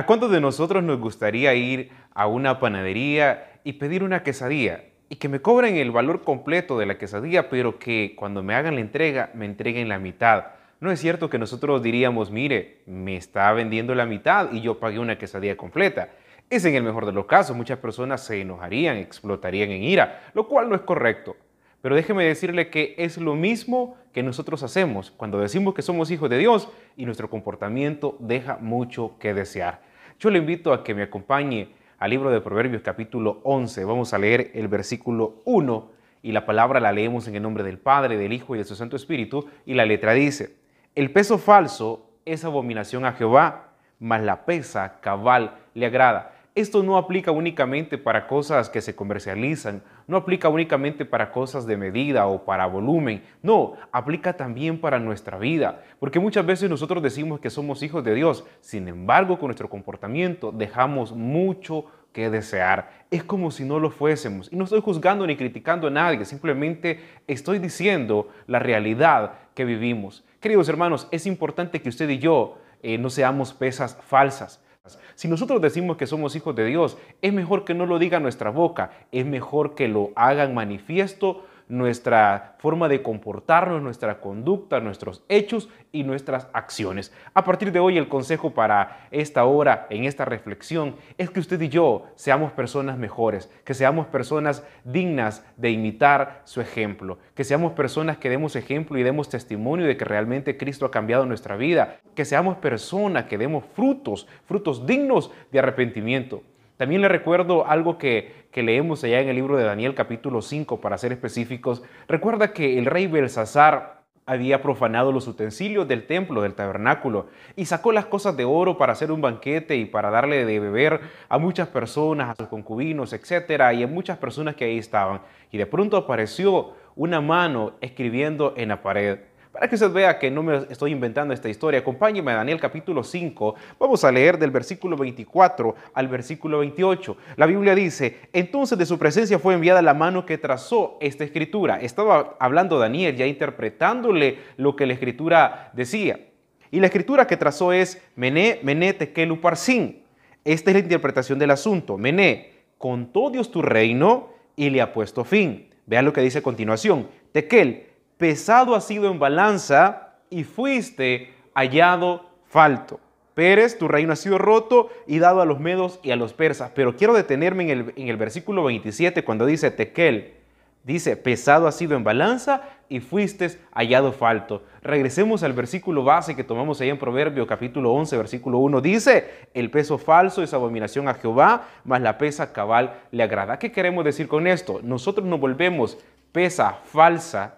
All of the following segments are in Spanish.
¿A cuántos de nosotros nos gustaría ir a una panadería y pedir una quesadilla y que me cobren el valor completo de la quesadilla, pero que cuando me hagan la entrega me entreguen la mitad? No es cierto que nosotros diríamos, mire, me está vendiendo la mitad y yo pagué una quesadilla completa. Es en el mejor de los casos, muchas personas se enojarían, explotarían en ira, lo cual no es correcto. Pero déjeme decirle que es lo mismo que nosotros hacemos cuando decimos que somos hijos de Dios y nuestro comportamiento deja mucho que desear. Yo le invito a que me acompañe al libro de Proverbios capítulo 11. Vamos a leer el versículo 1 y la palabra la leemos en el nombre del Padre, del Hijo y de su Santo Espíritu. Y la letra dice, el peso falso es abominación a Jehová, mas la pesa cabal le agrada. Esto no aplica únicamente para cosas que se comercializan, no aplica únicamente para cosas de medida o para volumen, no, aplica también para nuestra vida, porque muchas veces nosotros decimos que somos hijos de Dios, sin embargo con nuestro comportamiento dejamos mucho que desear. Es como si no lo fuésemos. Y no estoy juzgando ni criticando a nadie, simplemente estoy diciendo la realidad que vivimos. Queridos hermanos, es importante que usted y yo eh, no seamos pesas falsas. Si nosotros decimos que somos hijos de Dios, es mejor que no lo diga nuestra boca, es mejor que lo hagan manifiesto nuestra forma de comportarnos, nuestra conducta, nuestros hechos y nuestras acciones. A partir de hoy el consejo para esta hora, en esta reflexión, es que usted y yo seamos personas mejores, que seamos personas dignas de imitar su ejemplo, que seamos personas que demos ejemplo y demos testimonio de que realmente Cristo ha cambiado nuestra vida, que seamos personas que demos frutos, frutos dignos de arrepentimiento. También le recuerdo algo que, leemos allá en el libro de Daniel capítulo 5, para ser específicos. Recuerda que el rey Belsasar había profanado los utensilios del templo, del tabernáculo, y sacó las cosas de oro para hacer un banquete y para darle de beber a muchas personas, a sus concubinos, etcétera, y a muchas personas que ahí estaban. Y de pronto apareció una mano escribiendo en la pared. Para que usted vea que no me estoy inventando esta historia, acompáñeme a Daniel capítulo 5. Vamos a leer del versículo 24 al versículo 28. La Biblia dice, entonces de su presencia fue enviada la mano que trazó esta escritura. Estaba hablando Daniel ya interpretándole lo que la escritura decía. Y la escritura que trazó es Mené, Mené, Tekel, Uparsin. Esta es la interpretación del asunto. Mené, contó Dios tu reino y le ha puesto fin. Vean lo que dice a continuación. Tekel, pesado has sido en balanza y fuiste hallado falto. Pérez, tu reino ha sido roto y dado a los medos y a los persas. Pero quiero detenerme en el, versículo 27 cuando dice Tequel. Dice, pesado ha sido en balanza y fuiste hallado falto. Regresemos al versículo base que tomamos ahí en Proverbio capítulo 11, versículo 1. Dice, el peso falso es abominación a Jehová, mas la pesa cabal le agrada. ¿Qué queremos decir con esto? Nosotros nos volvemos pesa falsa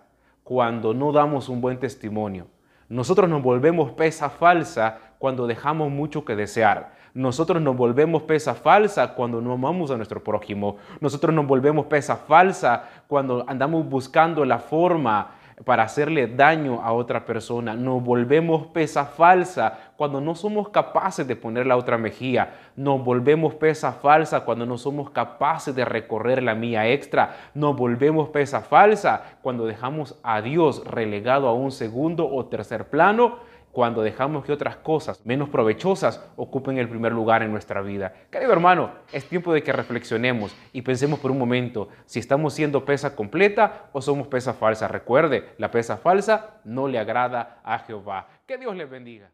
cuando no damos un buen testimonio. Nosotros nos volvemos pesa falsa cuando dejamos mucho que desear. Nosotros nos volvemos pesa falsa cuando no amamos a nuestro prójimo. Nosotros nos volvemos pesa falsa cuando andamos buscando la forma para hacerle daño a otra persona. Nos volvemos pesa falsa cuando no somos capaces de poner la otra mejilla, nos volvemos pesa falsa cuando no somos capaces de recorrer la mía extra, nos volvemos pesa falsa cuando dejamos a Dios relegado a un segundo o tercer plano cuando dejamos que otras cosas menos provechosas ocupen el primer lugar en nuestra vida. Querido hermano, es tiempo de que reflexionemos y pensemos por un momento si estamos siendo pesa completa o somos pesa falsa. Recuerde, la pesa falsa no le agrada a Jehová. Que Dios les bendiga.